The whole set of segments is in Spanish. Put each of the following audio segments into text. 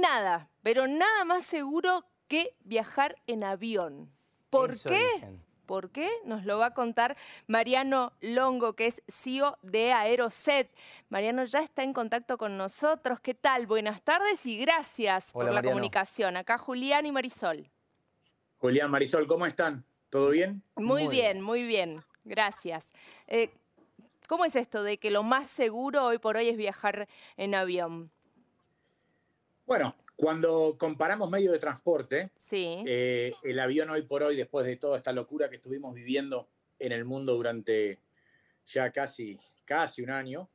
nada, pero nada más seguro que viajar en avión. ¿Por qué? ¿Por qué? Nos lo va a contar Mariano Longo, que es CEO de Aeroset. Mariano ya está en contacto con nosotros. ¿Qué tal? Buenas tardes y gracias por la comunicación. Acá Julián y Marisol. Julián, Marisol, ¿cómo están? ¿Todo bien? Muy, bien, muy bien. Gracias. Eh, ¿Cómo es esto de que lo más seguro hoy por hoy es viajar en avión? Bueno, cuando comparamos medios de transporte, eh, el avión hoy por hoy, después de toda esta locura que estuvimos viviendo en el mundo durante ya casi, casi un año,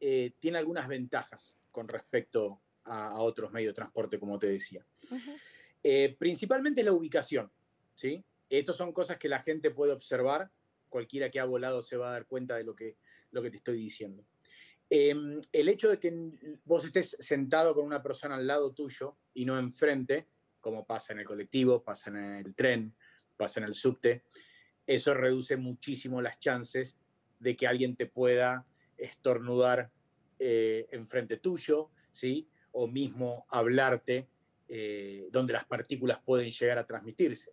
eh, tiene algunas ventajas con respecto a, otros medios de transporte, como te decía. Eh, principalmente la ubicación, ¿sí? Estas son cosas que la gente puede observar, cualquiera que ha volado se va a dar cuenta de lo que, lo que te estoy diciendo. Em, el hecho de que vos estés sentado con una persona al lado tuyo y no enfrente, como pasa en el colectivo, pasa en el tren, pasa en el subte, eso reduce muchísimo las chances de que alguien te pueda estornudar eh, enfrente tuyo, ¿sí? O mismo hablarte, eh, donde las partículas pueden llegar a transmitirse.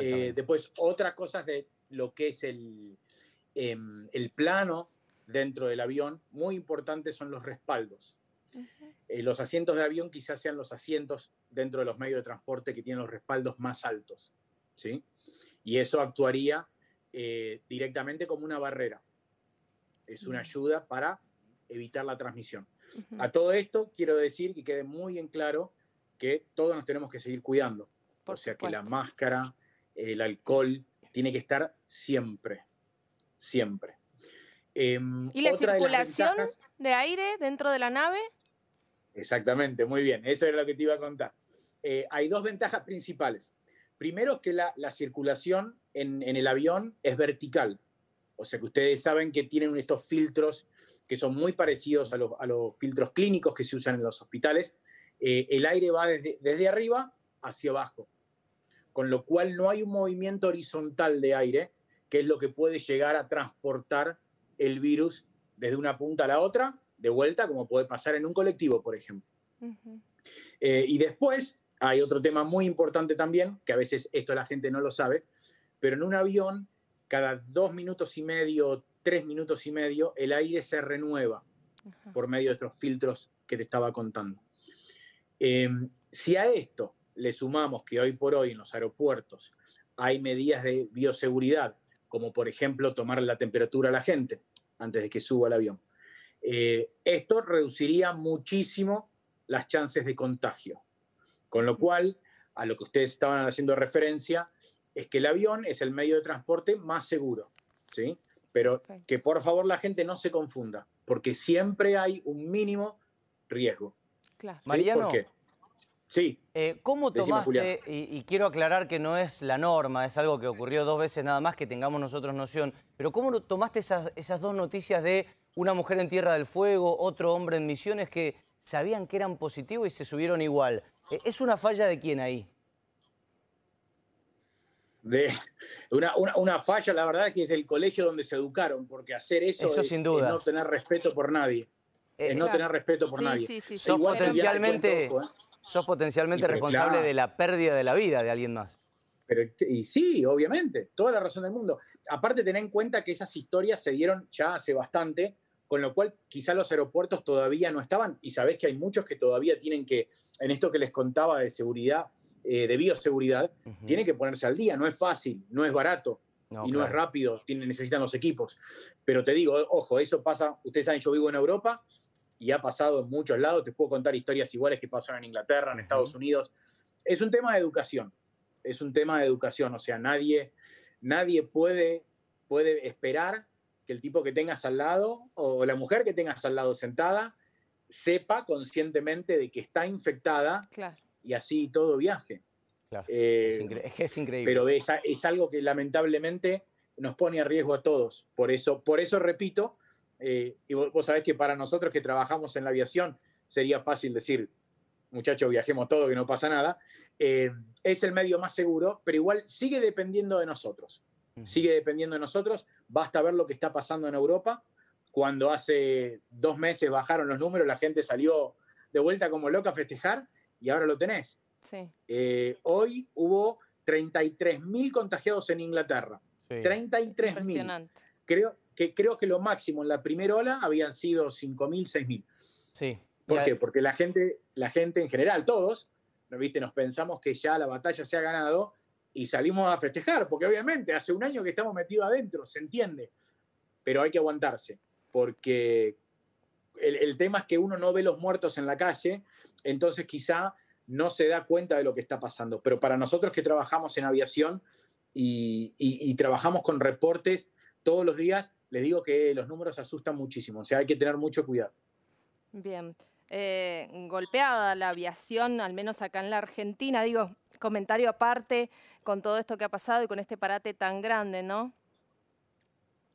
Eh, después, otra cosa de lo que es el em, plano dentro del avión. Muy importantes son los respaldos. Eh, los asientos de avión quizás sean los asientos dentro de los medios de transporte que tienen los respaldos más altos, Y eso actuaría eh, directamente como una barrera. Es una mm. ayuda para evitar la transmisión. A todo esto quiero decir que quede muy en claro que todos nos tenemos que seguir cuidando. o sea que la máscara, el alcohol, tiene que estar siempre, siempre. Em, ¿Y la circulación de, aire dentro de la nave? Exactamente, muy bien, eso era lo que te iba a contar. Eh, hay dos ventajas principales. Primero es que la, circulación en, el avión es vertical, o sea que ustedes saben que tienen estos filtros que son muy parecidos a, a los filtros clínicos que se usan en los hospitales. Eh, el aire va desde, desde arriba hacia abajo, con lo cual no hay un movimiento horizontal de aire, que es lo que puede llegar a transportar el virus desde una punta a la otra, de vuelta, como puede pasar en un colectivo, por ejemplo. Eh, y después hay otro tema muy importante también, que a veces esto la gente no lo sabe, pero en un avión, cada dos minutos y medio, tres minutos y medio, el aire se renueva por medio de estos filtros que te estaba contando. Em, si a esto le sumamos que hoy por hoy en los aeropuertos hay medidas de bioseguridad como por ejemplo tomar la temperatura a la gente antes de que suba al avión. Eh, esto reduciría muchísimo las chances de contagio. Con lo cual, a lo que ustedes estaban haciendo referencia, es que el avión es el medio de transporte más seguro, ¿sí? Pero que por favor la gente no se confunda, porque siempre hay un mínimo riesgo. Claro. Sí. Eh, ¿Cómo tomaste, y, quiero aclarar que no es la norma, es algo que ocurrió dos veces nada más que tengamos nosotros noción, pero ¿cómo tomaste esas, dos noticias de una mujer en Tierra del Fuego, otro hombre en Misiones que sabían que eran positivos y se subieron igual? Eh, ¿Es una falla de quién ahí? De una, falla, la verdad, que es del colegio donde se educaron, porque hacer eso, es eh, no tener respeto por nadie. Eh, es no tener respeto por nadie. Sí, ¿eh? sos, potencialmente, sos potencialmente responsable de la pérdida de la vida de alguien más. Pero, y sí, obviamente, toda la razón del mundo. Aparte, tener en cuenta que esas historias se dieron ya hace bastante, con lo cual quizá los aeropuertos todavía no estaban, y sabés que hay muchos que todavía tienen que, en esto que les contaba de seguridad, eh, de bioseguridad, tienen que ponerse al día, no es fácil, no es barato. y no es rápido, tienen, necesitan los equipos. Pero te digo, ojo, eso pasa, ustedes saben, yo vivo en Europa, y ha pasado en muchos lados. Te puedo contar historias iguales que pasaron en Inglaterra, en Estados Unidos. Es un tema de educación, es un tema de educación, o sea, nadie, nadie puede, puede esperar que el tipo que tengas al lado o la mujer que tengas al lado sentada sepa conscientemente de que está infectada y así todo viaje. es, eh, es, increíble. Pero es, es algo que lamentablemente nos pone a riesgo a todos. Por eso, por eso repito, eh, y vos, sabés que para nosotros que trabajamos en la aviación sería fácil decir, muchachos, viajemos todo, que no pasa nada. Eh, es el medio más seguro, pero igual sigue dependiendo de nosotros. Sigue dependiendo de nosotros. Basta ver lo que está pasando en Europa. Cuando hace dos meses bajaron los números, la gente salió de vuelta como loca a festejar y ahora lo tenés. Eh, hoy hubo 33.000 contagiados en Inglaterra. Sí. 33.000. Creo, que creo que lo máximo en la primera ola habían sido 5.000, 6.000. Sí. ¿Por qué? Porque la gente, la gente en general, todos, viste? Nos pensamos que ya la batalla se ha ganado y salimos a festejar, porque obviamente hace un año que estamos metidos adentro, se entiende, pero hay que aguantarse, porque el, tema es que uno no ve los muertos en la calle, entonces quizá no se da cuenta de lo que está pasando, pero para nosotros que trabajamos en aviación y trabajamos con reportes todos los días les digo que los números asustan muchísimo, o sea, hay que tener mucho cuidado. Bien. Eh, golpeada la aviación, al menos acá en la Argentina, digo, comentario aparte con todo esto que ha pasado y con este parate tan grande, ¿no?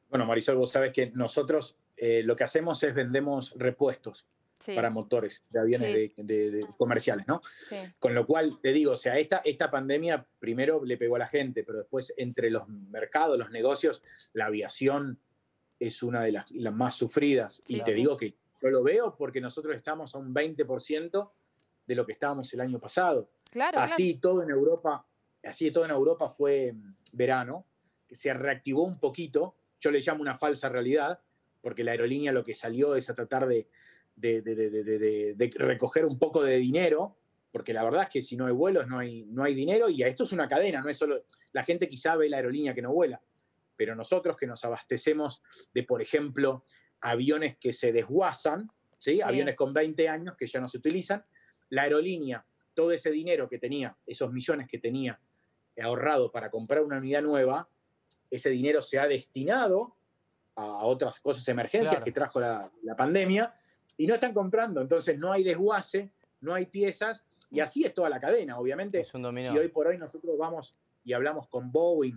Bueno, Marisol, vos sabes que nosotros eh, lo que hacemos es vendemos repuestos para motores de aviones de, comerciales, ¿no? Con lo cual, te digo, o sea, esta, esta pandemia primero le pegó a la gente, pero después entre los mercados, los negocios, la aviación es una de las, más sufridas. y te digo que yo lo veo porque nosotros estamos a un 20% de lo que estábamos el año pasado. así todo en Europa, así todo en Europa fue mm, verano, que se reactivó un poquito, yo le llamo una falsa realidad, porque la aerolínea lo que salió es a tratar de, de, recoger un poco de dinero, porque la verdad es que si no hay vuelos no hay, no hay dinero y esto es una cadena, no es solo la gente quizá ve la aerolínea que no vuela, pero nosotros que nos abastecemos de, por ejemplo, aviones que se desguazan, ¿sí? aviones con 20 años que ya no se utilizan, la aerolínea, todo ese dinero que tenía, esos millones que tenía ahorrado para comprar una unidad nueva, ese dinero se ha destinado a otras cosas, emergencias que trajo la, la, pandemia, y no están comprando, entonces no hay desguace, no hay piezas, y así es toda la cadena, obviamente. Es si hoy por hoy nosotros vamos y hablamos con Boeing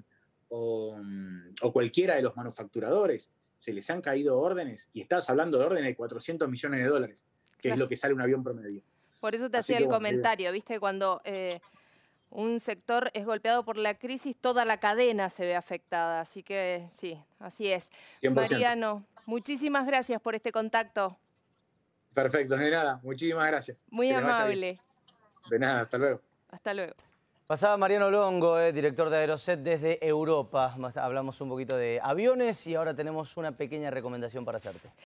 mm, o, cualquiera de los manufacturadores, se les han caído órdenes, y estás hablando de órdenes de 400 millones de dólares, que es lo que sale un avión promedio. Por eso te hacía el comentario, ¿viste? Cuando... Eh, un sector es golpeado por la crisis, toda la cadena se ve afectada. Así que sí, así es. Mariano, muchísimas gracias por este contacto. Perfecto, de nada, muchísimas gracias. Muy amable. De nada, hasta luego. Hasta luego. Pasaba Mariano Longo, eh, director de Aeroset desde Europa. Hablamos un poquito de aviones y ahora tenemos una pequeña recomendación para hacerte.